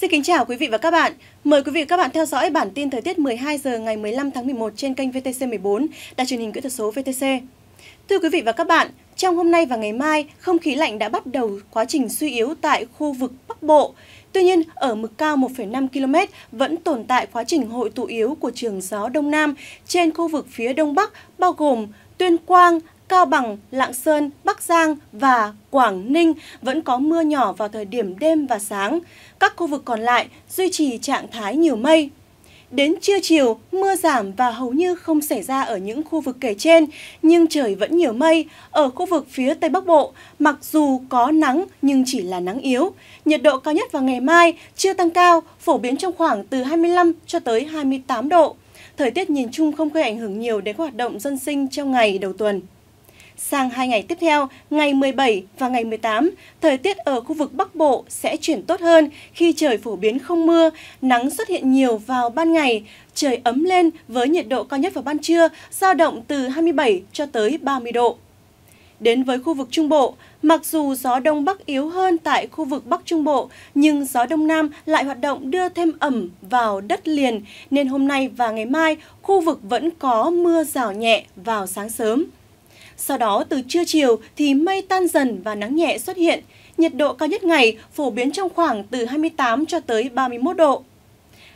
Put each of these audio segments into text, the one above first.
Xin kính chào quý vị và các bạn. Mời quý vị và các bạn theo dõi bản tin thời tiết 12 giờ ngày 15 tháng 11 trên kênh VTC14, đài truyền hình kỹ thuật số VTC. Thưa quý vị và các bạn, trong hôm nay và ngày mai, không khí lạnh đã bắt đầu quá trình suy yếu tại khu vực Bắc Bộ. Tuy nhiên, ở mực cao 1,5 km vẫn tồn tại quá trình hội tụ yếu của trường gió Đông Nam trên khu vực phía Đông Bắc, bao gồm Tuyên Quang, Cao Bằng, Lạng Sơn, Bắc Giang và Quảng Ninh vẫn có mưa nhỏ vào thời điểm đêm và sáng. Các khu vực còn lại duy trì trạng thái nhiều mây. Đến trưa chiều, mưa giảm và hầu như không xảy ra ở những khu vực kể trên, nhưng trời vẫn nhiều mây. Ở khu vực phía Tây Bắc Bộ, mặc dù có nắng nhưng chỉ là nắng yếu. Nhiệt độ cao nhất vào ngày mai chưa tăng cao, phổ biến trong khoảng từ 25 cho tới 28 độ. Thời tiết nhìn chung không gây ảnh hưởng nhiều đến các hoạt động dân sinh trong ngày đầu tuần. Sang hai ngày tiếp theo, ngày 17 và ngày 18, thời tiết ở khu vực Bắc Bộ sẽ chuyển tốt hơn khi trời phổ biến không mưa, nắng xuất hiện nhiều vào ban ngày, trời ấm lên với nhiệt độ cao nhất vào ban trưa, dao động từ 27 cho tới 30 độ. Đến với khu vực Trung Bộ, mặc dù gió Đông Bắc yếu hơn tại khu vực Bắc Trung Bộ, nhưng gió Đông Nam lại hoạt động đưa thêm ẩm vào đất liền, nên hôm nay và ngày mai khu vực vẫn có mưa rào nhẹ vào sáng sớm. Sau đó từ trưa chiều thì mây tan dần và nắng nhẹ xuất hiện. Nhiệt độ cao nhất ngày phổ biến trong khoảng từ 28 cho tới 31 độ.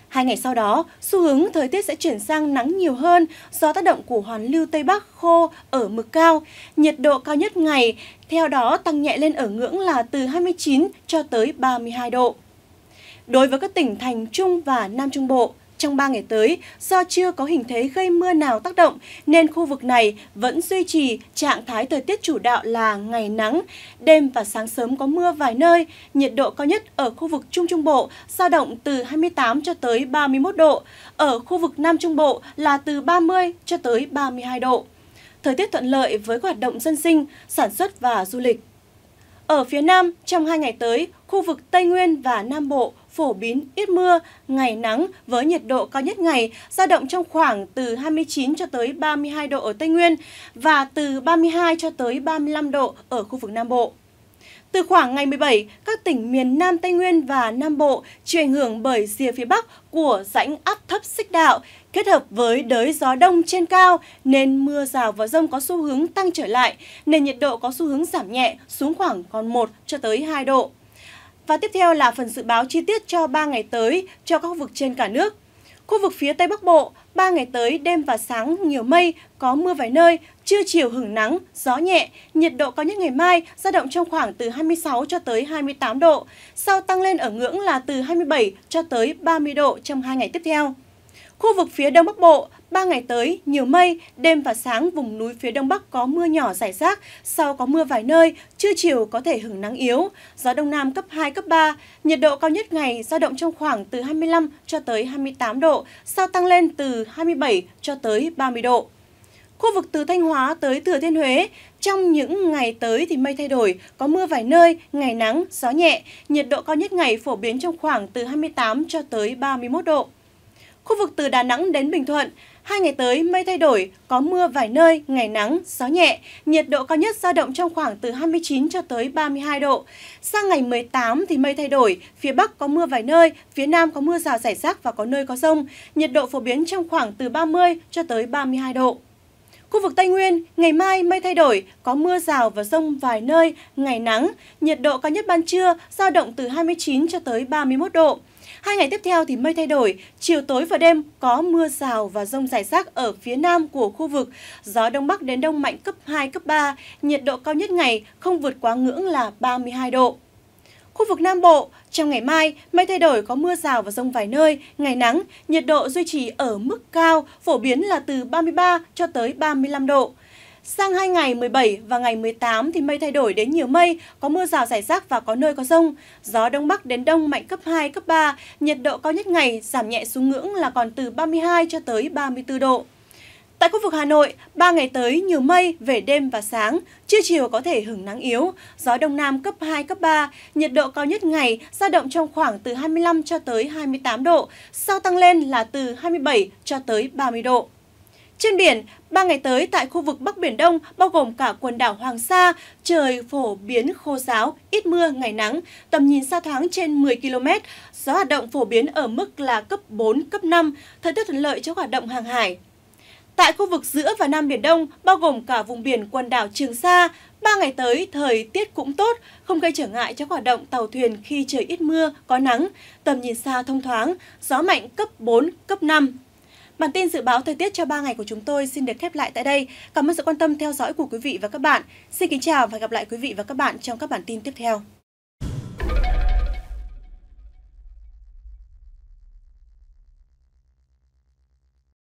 Hai ngày sau đó, xu hướng thời tiết sẽ chuyển sang nắng nhiều hơn do tác động của hoàn lưu Tây Bắc khô ở mực cao. Nhiệt độ cao nhất ngày, theo đó tăng nhẹ lên ở ngưỡng là từ 29 cho tới 32 độ. Đối với các tỉnh thành Trung và Nam Trung Bộ, trong 3 ngày tới do chưa có hình thế gây mưa nào tác động nên khu vực này vẫn duy trì trạng thái thời tiết chủ đạo là ngày nắng, đêm và sáng sớm có mưa vài nơi, nhiệt độ cao nhất ở khu vực Trung Trung Bộ dao động từ 28 cho tới 31 độ, ở khu vực Nam Trung Bộ là từ 30 cho tới 32 độ. Thời tiết thuận lợi với hoạt động dân sinh, sản xuất và du lịch. Ở phía Nam, trong hai ngày tới, khu vực Tây Nguyên và Nam Bộ phổ biến ít mưa, ngày nắng với nhiệt độ cao nhất ngày dao động trong khoảng từ 29 cho tới 32 độ ở Tây Nguyên và từ 32 cho tới 35 độ ở khu vực Nam Bộ. Từ khoảng ngày 17, các tỉnh miền Nam Tây Nguyên và Nam Bộ chịu ảnh hưởng bởi rìa phía Bắc của rãnh áp thấp xích đạo, kết hợp với đới gió đông trên cao nên mưa rào và rông có xu hướng tăng trở lại, nên nhiệt độ có xu hướng giảm nhẹ xuống khoảng còn 1 cho tới 2 độ. Và tiếp theo là phần dự báo chi tiết cho 3 ngày tới cho các khu vực trên cả nước. Khu vực phía Tây Bắc Bộ, 3 ngày tới đêm và sáng nhiều mây, có mưa vài nơi, trưa chiều hứng nắng, gió nhẹ, nhiệt độ cao nhất ngày mai dao động trong khoảng từ 26 cho tới 28 độ, sau tăng lên ở ngưỡng là từ 27 cho tới 30 độ trong hai ngày tiếp theo. Khu vực phía Đông Bắc Bộ, 3 ngày tới, nhiều mây, đêm và sáng vùng núi phía Đông Bắc có mưa nhỏ rải rác, sau có mưa vài nơi, trưa chiều có thể hứng nắng yếu, gió Đông Nam cấp 2, cấp 3, nhiệt độ cao nhất ngày dao động trong khoảng từ 25 cho tới 28 độ, sau tăng lên từ 27 cho tới 30 độ. Khu vực từ Thanh Hóa tới Thừa Thiên Huế, trong những ngày tới thì mây thay đổi, có mưa vài nơi, ngày nắng, gió nhẹ, nhiệt độ cao nhất ngày phổ biến trong khoảng từ 28 cho tới 31 độ. Khu vực từ Đà Nẵng đến Bình Thuận, Hai ngày tới, mây thay đổi, có mưa vài nơi, ngày nắng, gió nhẹ. Nhiệt độ cao nhất dao động trong khoảng từ 29 cho tới 32 độ. Sang ngày 18 thì mây thay đổi, phía Bắc có mưa vài nơi, phía Nam có mưa rào rải rác và có nơi có rông. Nhiệt độ phổ biến trong khoảng từ 30 cho tới 32 độ. Khu vực Tây Nguyên, ngày mai mây thay đổi, có mưa rào và rông vài nơi, ngày nắng, nhiệt độ cao nhất ban trưa giao động từ 29 cho tới 31 độ. Hai ngày tiếp theo thì mây thay đổi, chiều tối và đêm có mưa rào và rông rải rác ở phía nam của khu vực, gió đông bắc đến đông mạnh cấp 2, cấp 3, nhiệt độ cao nhất ngày không vượt quá ngưỡng là 32 độ. Khu vực Nam Bộ, trong ngày mai, mây thay đổi có mưa rào và rông vài nơi, ngày nắng, nhiệt độ duy trì ở mức cao, phổ biến là từ 33 cho tới 35 độ. Sang hai ngày 17 và ngày 18 thì mây thay đổi đến nhiều mây, có mưa rào rải rác và có nơi có rông. Gió đông bắc đến đông mạnh cấp 2, cấp 3, nhiệt độ cao nhất ngày giảm nhẹ xuống ngưỡng là còn từ 32 cho tới 34 độ. Tại khu vực Hà Nội, 3 ngày tới nhiều mây, về đêm và sáng, trưa chiều có thể hứng nắng yếu, gió đông nam cấp 2, cấp 3, nhiệt độ cao nhất ngày dao động trong khoảng từ 25 cho tới 28 độ, sau tăng lên là từ 27 cho tới 30 độ. Trên biển, 3 ngày tới tại khu vực Bắc Biển Đông, bao gồm cả quần đảo Hoàng Sa, trời phổ biến khô giáo, ít mưa, ngày nắng, tầm nhìn xa thoáng trên 10 km, gió hoạt động phổ biến ở mức là cấp 4, cấp 5, thời tiết thuận lợi cho hoạt động hàng hải. Tại khu vực giữa và Nam Biển Đông, bao gồm cả vùng biển quần đảo Trường Sa, ba ngày tới thời tiết cũng tốt, không gây trở ngại cho hoạt động tàu thuyền khi trời ít mưa, có nắng, tầm nhìn xa thông thoáng, gió mạnh cấp 4, cấp 5. Bản tin dự báo thời tiết cho 3 ngày của chúng tôi xin được khép lại tại đây. Cảm ơn sự quan tâm theo dõi của quý vị và các bạn. Xin kính chào và gặp lại quý vị và các bạn trong các bản tin tiếp theo.